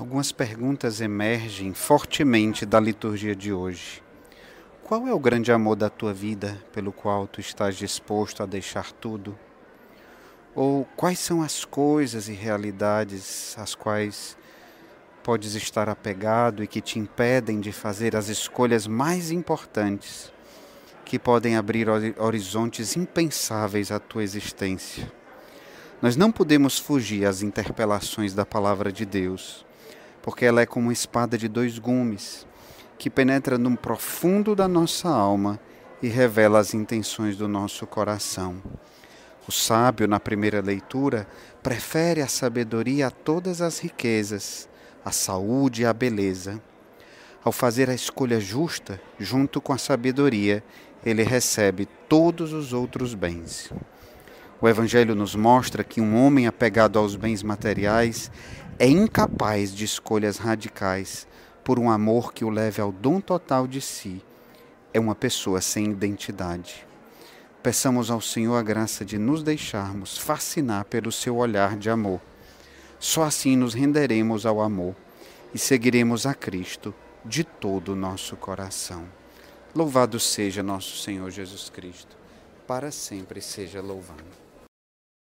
Algumas perguntas emergem fortemente da liturgia de hoje. Qual é o grande amor da tua vida pelo qual tu estás disposto a deixar tudo? Ou quais são as coisas e realidades às quais podes estar apegado e que te impedem de fazer as escolhas mais importantes que podem abrir horizontes impensáveis à tua existência? Nós não podemos fugir às interpelações da palavra de Deus porque ela é como uma espada de dois gumes, que penetra no profundo da nossa alma e revela as intenções do nosso coração. O sábio, na primeira leitura, prefere a sabedoria a todas as riquezas, a saúde e a beleza. Ao fazer a escolha justa, junto com a sabedoria, ele recebe todos os outros bens. O Evangelho nos mostra que um homem apegado aos bens materiais é incapaz de escolhas radicais por um amor que o leve ao dom total de si. É uma pessoa sem identidade. Peçamos ao Senhor a graça de nos deixarmos fascinar pelo seu olhar de amor. Só assim nos renderemos ao amor e seguiremos a Cristo de todo o nosso coração. Louvado seja nosso Senhor Jesus Cristo, para sempre seja louvado.